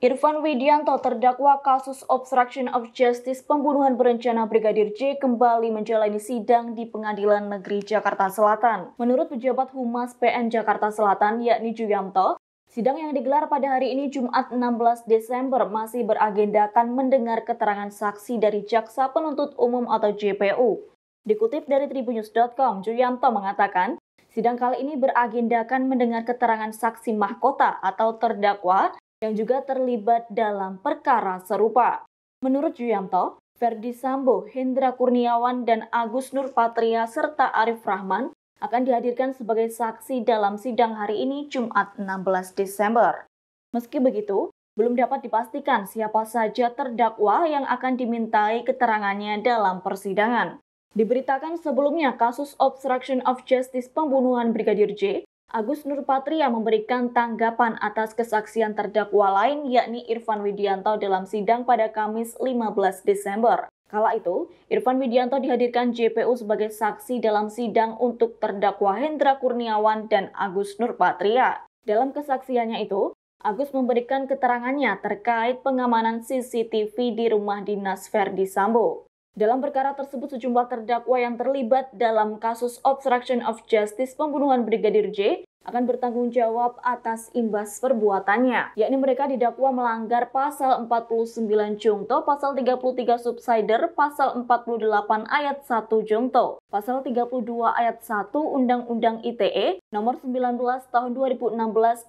Irfan Widianto terdakwa kasus obstruction of justice pembunuhan berencana Brigadir J kembali menjalani sidang di Pengadilan Negeri Jakarta Selatan. Menurut pejabat Humas PN Jakarta Selatan yakni Juyamto, sidang yang digelar pada hari ini Jumat 16 Desember masih beragendakan mendengar keterangan saksi dari Jaksa Penuntut Umum atau JPU. Dikutip dari tribunnews.com, Juyamto mengatakan, sidang kali ini beragendakan mendengar keterangan saksi mahkota atau terdakwa yang juga terlibat dalam perkara serupa. Menurut Juyanto, Verdi Sambo, Hendra Kurniawan, dan Agus Nurpatria serta Arif Rahman akan dihadirkan sebagai saksi dalam sidang hari ini Jumat 16 Desember. Meski begitu, belum dapat dipastikan siapa saja terdakwa yang akan dimintai keterangannya dalam persidangan. Diberitakan sebelumnya kasus obstruction of justice pembunuhan Brigadir J Agus Nurpatria memberikan tanggapan atas kesaksian terdakwa lain yakni Irfan Widianto dalam sidang pada Kamis 15 Desember. Kala itu, Irfan Widianto dihadirkan JPU sebagai saksi dalam sidang untuk terdakwa Hendra Kurniawan dan Agus Nurpatria. Dalam kesaksiannya itu, Agus memberikan keterangannya terkait pengamanan CCTV di rumah dinas Verdi Sambo. Dalam perkara tersebut sejumlah terdakwa yang terlibat dalam kasus obstruction of justice pembunuhan Brigadir J akan bertanggung jawab atas imbas perbuatannya, yakni mereka didakwa melanggar pasal 49 Jungto, pasal 33 Subsider, pasal 48 ayat 1 Jungto, pasal 32 ayat 1 Undang-Undang ITE nomor 19 tahun 2016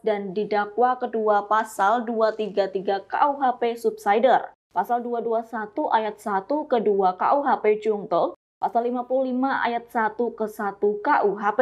dan didakwa kedua pasal 233 KUHP Subsider. Pasal 221 ayat 1 kedua KUHP Jungto, pasal 55 ayat 1 ke 1 KUHP.